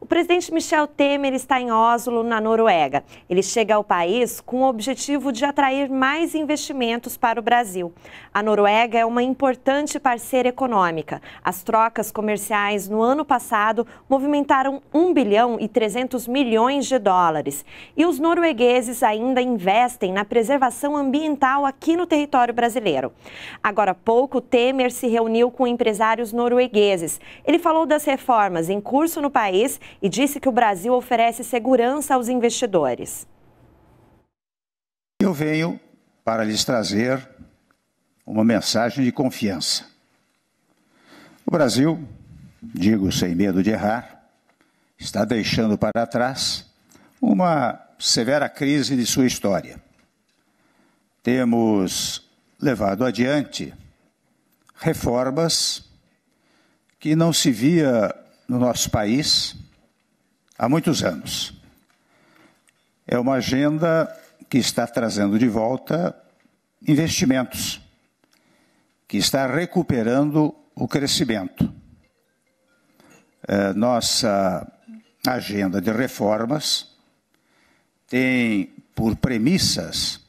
O presidente Michel Temer está em Oslo, na Noruega. Ele chega ao país com o objetivo de atrair mais investimentos para o Brasil. A Noruega é uma importante parceira econômica. As trocas comerciais no ano passado movimentaram 1 bilhão e 300 milhões de dólares. E os noruegueses ainda investem na preservação ambiental aqui no território brasileiro. Agora há pouco, Temer se reuniu com empresários noruegueses. Ele falou das reformas em curso no país e disse que o Brasil oferece segurança aos investidores. Eu venho para lhes trazer uma mensagem de confiança. O Brasil, digo sem medo de errar, está deixando para trás uma severa crise de sua história. Temos levado adiante reformas que não se via no nosso país há muitos anos. É uma agenda que está trazendo de volta investimentos, que está recuperando o crescimento. Nossa agenda de reformas tem por premissas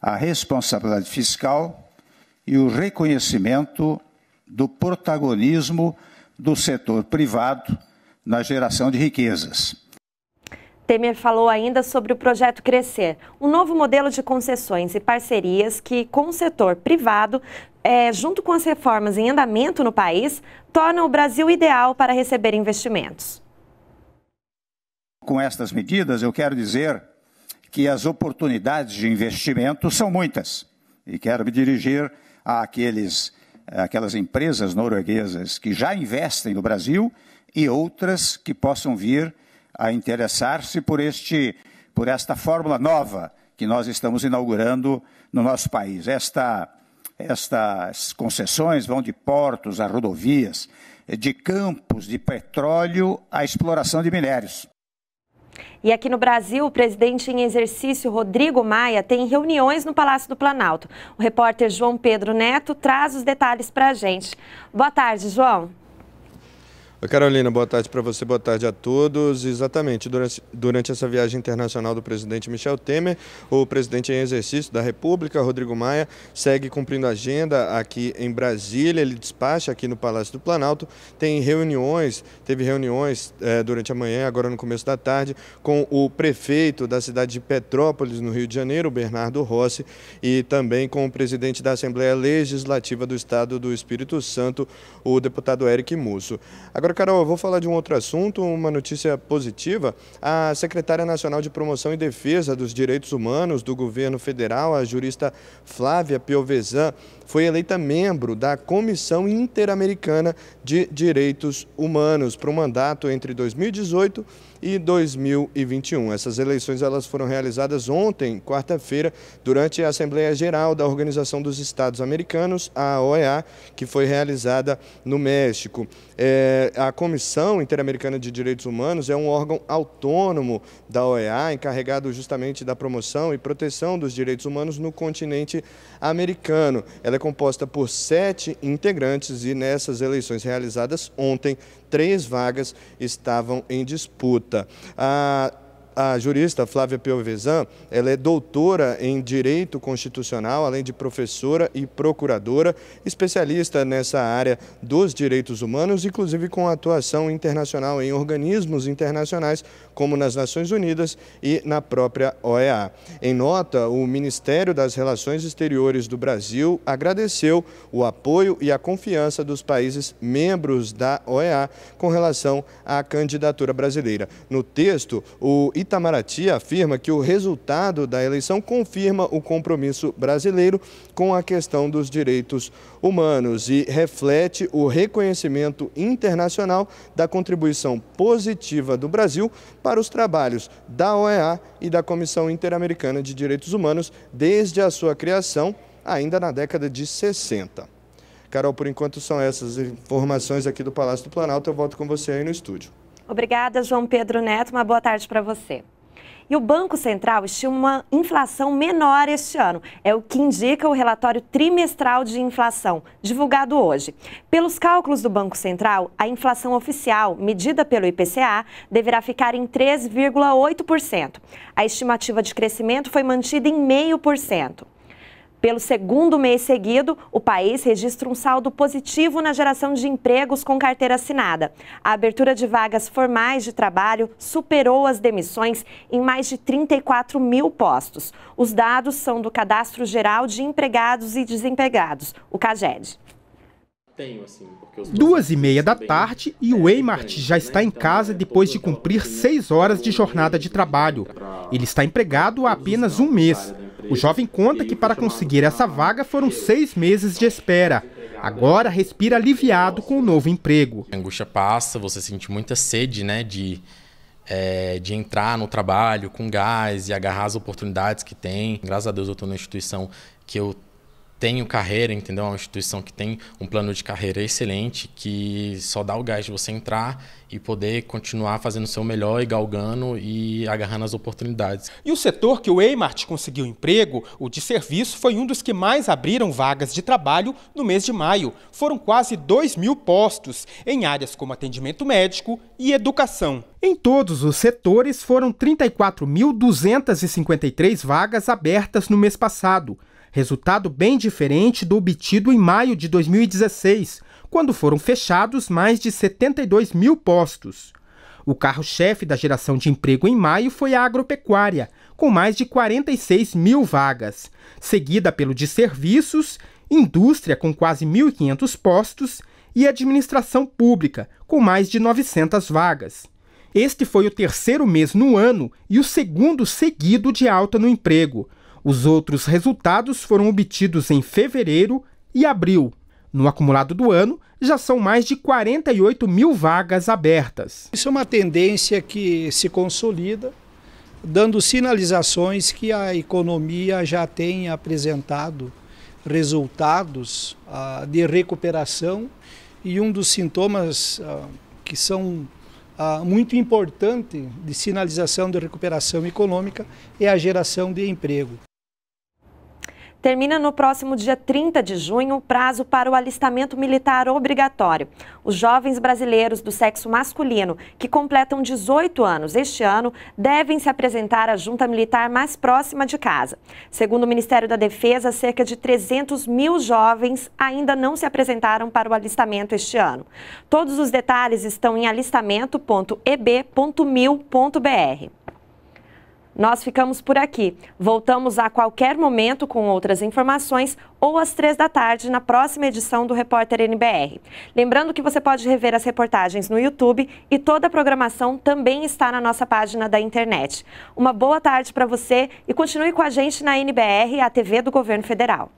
a responsabilidade fiscal e o reconhecimento do protagonismo do setor privado na geração de riquezas. Temer falou ainda sobre o projeto Crescer, um novo modelo de concessões e parcerias que, com o setor privado, é, junto com as reformas em andamento no país, torna o Brasil ideal para receber investimentos. Com estas medidas, eu quero dizer que as oportunidades de investimento são muitas. E quero me dirigir àqueles aquelas empresas norueguesas que já investem no Brasil e outras que possam vir a interessar-se por este por esta fórmula nova que nós estamos inaugurando no nosso país. Esta, estas concessões vão de portos a rodovias, de campos de petróleo à exploração de minérios. E aqui no Brasil, o presidente em exercício Rodrigo Maia tem reuniões no Palácio do Planalto. O repórter João Pedro Neto traz os detalhes para a gente. Boa tarde, João. Carolina, boa tarde para você, boa tarde a todos. Exatamente, durante, durante essa viagem internacional do presidente Michel Temer, o presidente em exercício da República, Rodrigo Maia, segue cumprindo a agenda aqui em Brasília, ele despacha aqui no Palácio do Planalto, tem reuniões, teve reuniões eh, durante a manhã, agora no começo da tarde, com o prefeito da cidade de Petrópolis, no Rio de Janeiro, Bernardo Rossi, e também com o presidente da Assembleia Legislativa do Estado do Espírito Santo, o deputado Eric Musso. Agora Agora, Carol, eu vou falar de um outro assunto, uma notícia positiva. A secretária nacional de Promoção e Defesa dos Direitos Humanos do governo federal, a jurista Flávia Piovesan, foi eleita membro da Comissão Interamericana de Direitos Humanos para o um mandato entre 2018 e 2021. Essas eleições elas foram realizadas ontem, quarta-feira, durante a Assembleia Geral da Organização dos Estados Americanos, a OEA, que foi realizada no México. É, a Comissão Interamericana de Direitos Humanos é um órgão autônomo da OEA, encarregado justamente da promoção e proteção dos direitos humanos no continente americano. Ela é composta por sete integrantes e nessas eleições realizadas ontem, três vagas estavam em disputa. A a jurista Flávia Piovesan, ela é doutora em Direito Constitucional, além de professora e procuradora, especialista nessa área dos direitos humanos, inclusive com atuação internacional em organismos internacionais, como nas Nações Unidas e na própria OEA. Em nota, o Ministério das Relações Exteriores do Brasil agradeceu o apoio e a confiança dos países membros da OEA com relação à candidatura brasileira. No texto, o Itamaraty afirma que o resultado da eleição confirma o compromisso brasileiro com a questão dos direitos humanos e reflete o reconhecimento internacional da contribuição positiva do Brasil para os trabalhos da OEA e da Comissão Interamericana de Direitos Humanos desde a sua criação, ainda na década de 60. Carol, por enquanto são essas informações aqui do Palácio do Planalto. Eu volto com você aí no estúdio. Obrigada, João Pedro Neto. Uma boa tarde para você. E o Banco Central estima uma inflação menor este ano. É o que indica o relatório trimestral de inflação, divulgado hoje. Pelos cálculos do Banco Central, a inflação oficial, medida pelo IPCA, deverá ficar em 3,8%. A estimativa de crescimento foi mantida em 0,5%. Pelo segundo mês seguido, o país registra um saldo positivo na geração de empregos com carteira assinada. A abertura de vagas formais de trabalho superou as demissões em mais de 34 mil postos. Os dados são do Cadastro Geral de Empregados e Desempregados, o CAGED. Assim, Duas e meia da tarde e é, o Eymart já está né? em então, casa é, depois de cumprir seis horas de jornada de né, trabalho. Ele está empregado há apenas um mês, o jovem conta que para conseguir essa vaga foram seis meses de espera. Agora respira aliviado com o novo emprego. A angústia passa, você sente muita sede né, de, é, de entrar no trabalho com gás e agarrar as oportunidades que tem. Graças a Deus eu estou numa instituição que eu tem o carreira, entendeu? É uma instituição que tem um plano de carreira excelente, que só dá o gás de você entrar e poder continuar fazendo o seu melhor e galgando e agarrando as oportunidades. E o setor que o Eimart conseguiu emprego, o de serviço, foi um dos que mais abriram vagas de trabalho no mês de maio. Foram quase 2 mil postos em áreas como atendimento médico e educação. Em todos os setores, foram 34.253 vagas abertas no mês passado resultado bem diferente do obtido em maio de 2016, quando foram fechados mais de 72 mil postos. O carro-chefe da geração de emprego em maio foi a agropecuária, com mais de 46 mil vagas, seguida pelo de serviços, indústria, com quase 1.500 postos, e administração pública, com mais de 900 vagas. Este foi o terceiro mês no ano e o segundo seguido de alta no emprego, os outros resultados foram obtidos em fevereiro e abril. No acumulado do ano, já são mais de 48 mil vagas abertas. Isso é uma tendência que se consolida, dando sinalizações que a economia já tem apresentado resultados ah, de recuperação e um dos sintomas ah, que são ah, muito importante de sinalização de recuperação econômica é a geração de emprego. Termina no próximo dia 30 de junho o prazo para o alistamento militar obrigatório. Os jovens brasileiros do sexo masculino que completam 18 anos este ano devem se apresentar à junta militar mais próxima de casa. Segundo o Ministério da Defesa, cerca de 300 mil jovens ainda não se apresentaram para o alistamento este ano. Todos os detalhes estão em alistamento.eb.mil.br. Nós ficamos por aqui. Voltamos a qualquer momento com outras informações ou às três da tarde na próxima edição do Repórter NBR. Lembrando que você pode rever as reportagens no YouTube e toda a programação também está na nossa página da internet. Uma boa tarde para você e continue com a gente na NBR, a TV do Governo Federal.